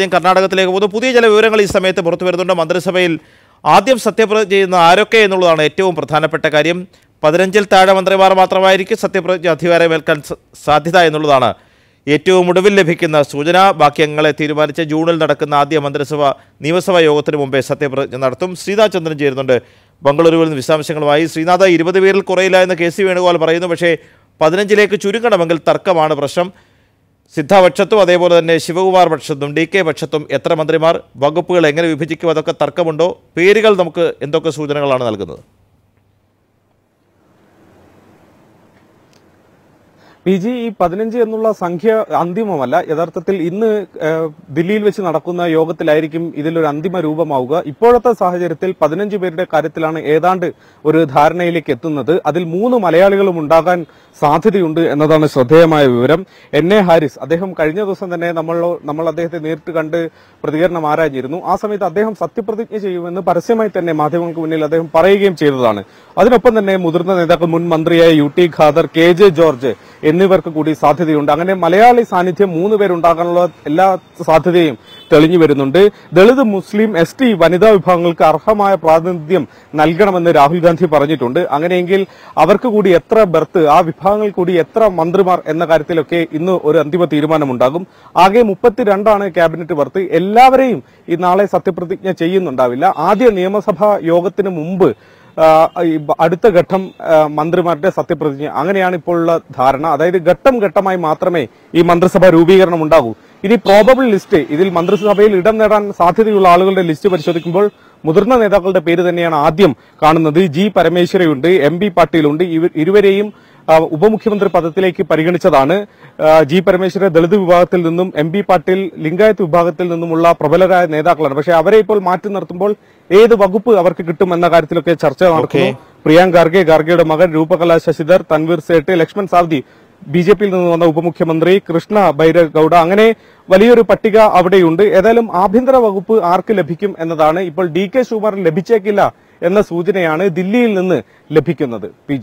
ആദ്യം കർണാടകത്തിലേക്ക് പോകുന്നു പുതിയ ചില വിവരങ്ങൾ ഈ സമയത്ത് പുറത്തു വരുന്നുണ്ട് മന്ത്രിസഭയിൽ ആദ്യം സത്യപ്രതിജ്ഞ ചെയ്യുന്ന ആരൊക്കെ എന്നുള്ളതാണ് ഏറ്റവും പ്രധാനപ്പെട്ട കാര്യം പതിനഞ്ചിൽ താഴെ മന്ത്രിമാർ മാത്രമായിരിക്കും സത്യപ്രതിജ്ഞ അധികാരമേൽക്കാൻ സാധ്യത എന്നുള്ളതാണ് ഏറ്റവും ഒടുവിൽ ലഭിക്കുന്ന സൂചന വാക്യങ്ങളെ തീരുമാനിച്ച് ജൂണിൽ നടക്കുന്ന ആദ്യ മന്ത്രിസഭ നിയമസഭാ യോഗത്തിന് മുമ്പേ സത്യപ്രതിജ്ഞ നടത്തും ശ്രീനാഥ് ചന്ദ്രൻ ചേരുന്നുണ്ട് ബംഗളൂരുവിൽ നിന്ന് വിശദാംശങ്ങളുമായി ശ്രീനാഥ ഇരുപത് പേരിൽ കുറയില്ല എന്ന് കെ സി വേണുഗോപാൽ പറയുന്നു പക്ഷേ പതിനഞ്ചിലേക്ക് ചുരുങ്ങണമെങ്കിൽ തർക്കമാണ് പ്രശ്നം സിദ്ധ അതേപോലെ തന്നെ ശിവകുമാർ പക്ഷത്തും ഡി കെ പക്ഷത്തും എത്ര മന്ത്രിമാർ വകുപ്പുകൾ എങ്ങനെ വിഭജിക്കും അതൊക്കെ തർക്കമുണ്ടോ പേരുകൾ നമുക്ക് എന്തൊക്കെ സൂചനകളാണ് നൽകുന്നത് പി ജി ഈ പതിനഞ്ച് എന്നുള്ള സംഖ്യ അന്തിമമല്ല യഥാർത്ഥത്തിൽ ഇന്ന് ദില്ലിയിൽ വെച്ച് നടക്കുന്ന യോഗത്തിലായിരിക്കും ഇതിലൊരു അന്തിമ രൂപമാവുക ഇപ്പോഴത്തെ സാഹചര്യത്തിൽ പതിനഞ്ച് പേരുടെ കാര്യത്തിലാണ് ഏതാണ്ട് ഒരു ധാരണയിലേക്ക് എത്തുന്നത് അതിൽ മൂന്ന് മലയാളികളും ഉണ്ടാകാൻ സാധ്യതയുണ്ട് എന്നതാണ് ശ്രദ്ധേയമായ വിവരം എൻ എ ഹാരിസ് അദ്ദേഹം കഴിഞ്ഞ ദിവസം തന്നെ നമ്മൾ നമ്മൾ അദ്ദേഹത്തെ നേരിട്ട് കണ്ട് പ്രതികരണം ആരാഞ്ഞിരുന്നു ആ സമയത്ത് അദ്ദേഹം സത്യപ്രതിജ്ഞ ചെയ്യുമെന്ന് പരസ്യമായി തന്നെ മാധ്യമങ്ങൾക്ക് മുന്നിൽ അദ്ദേഹം പറയുകയും ചെയ്തതാണ് അതിനൊപ്പം തന്നെ മുതിർന്ന നേതാക്കൾ മുൻ മന്ത്രിയായ U T Khader K J George എന്നിവർക്ക് കൂടി സാധ്യതയുണ്ട് അങ്ങനെ മലയാളി സാന്നിധ്യം മൂന്ന് പേരുണ്ടാകാനുള്ള എല്ലാ സാധ്യതയും തെളിഞ്ഞു വരുന്നുണ്ട് ദളിത് മുസ്ലിം എസ് ടി വനിതാ വിഭാഗങ്ങൾക്ക് അർഹമായ പ്രാതിനിധ്യം നൽകണമെന്ന് രാഹുൽ ഗാന്ധി പറഞ്ഞിട്ടുണ്ട് അങ്ങനെയെങ്കിൽ അവർക്ക് കൂടി എത്ര ബർത്ത് ആ വിഭാഗങ്ങൾ കൂടി എത്ര മന്ത്രിമാർ എന്ന കാര്യത്തിലൊക്കെ ഇന്ന് ഒരു അന്തിമ തീരുമാനമുണ്ടാകും ആകെ മുപ്പത്തിരണ്ടാണ് ക്യാബിനറ്റ് ബർത്ത് എല്ലാവരെയും ഈ നാളെ സത്യപ്രതിജ്ഞ ചെയ്യുന്നുണ്ടാവില്ല ആദ്യ നിയമസഭാ യോഗത്തിന് മുമ്പ് അടുത്ത ഘട്ടം മന്ത്രിമാരുടെ സത്യപ്രതിജ്ഞ അങ്ങനെയാണ് ഇപ്പോഴുള്ള ധാരണ അതായത് ഘട്ടം ഘട്ടമായി മാത്രമേ ഈ മന്ത്രിസഭ രൂപീകരണം ഉണ്ടാകൂ ഇനി പ്രോബബിൾ ലിസ്റ്റ് ഇതിൽ മന്ത്രിസഭയിൽ ഇടം നേടാൻ സാധ്യതയുള്ള ആളുകളുടെ ലിസ്റ്റ് പരിശോധിക്കുമ്പോൾ മുതിർന്ന നേതാക്കളുടെ പേര് തന്നെയാണ് ആദ്യം കാണുന്നത് ജി പരമേശ്വരയുണ്ട് എം പി പാട്ടീലുണ്ട് ഇരുവരെയും ഉപമുഖ്യമന്ത്രി പദത്തിലേക്ക് പരിഗണിച്ചതാണ് ജി പരമേശ്വര ദളിത് വിഭാഗത്തിൽ നിന്നും എം ബി പാട്ടീൽ ലിംഗായത്ത് വിഭാഗത്തിൽ നിന്നുമുള്ള പ്രബലരായ നേതാക്കളാണ് പക്ഷേ അവരെ ഇപ്പോൾ മാറ്റി നിർത്തുമ്പോൾ ഏത് വകുപ്പ് അവർക്ക് കിട്ടും എന്ന കാര്യത്തിലൊക്കെ ചർച്ച നടക്കുന്നു പ്രിയാങ്ക് ഗാർഗെ ഗാർഗയുടെ മകൻ രൂപകല ശശിധർ തൻവീർ സേട്ട് ലക്ഷ്മൺ സാവ്ദി ബി ജെ പിയിൽ നിന്ന് വന്ന ഉപമുഖ്യമന്ത്രി കൃഷ്ണ ഭൈരഗൌഡ അങ്ങനെ വലിയൊരു പട്ടിക അവിടെയുണ്ട് ഏതായാലും ആഭ്യന്തര വകുപ്പ് ആർക്ക് ലഭിക്കും എന്നതാണ് ഇപ്പോൾ ഡി കെ ശിവകുമാറിന് ലഭിച്ചേക്കില്ല എന്ന സൂചനയാണ് ദില്ലിയിൽ നിന്ന് ലഭിക്കുന്നത് പി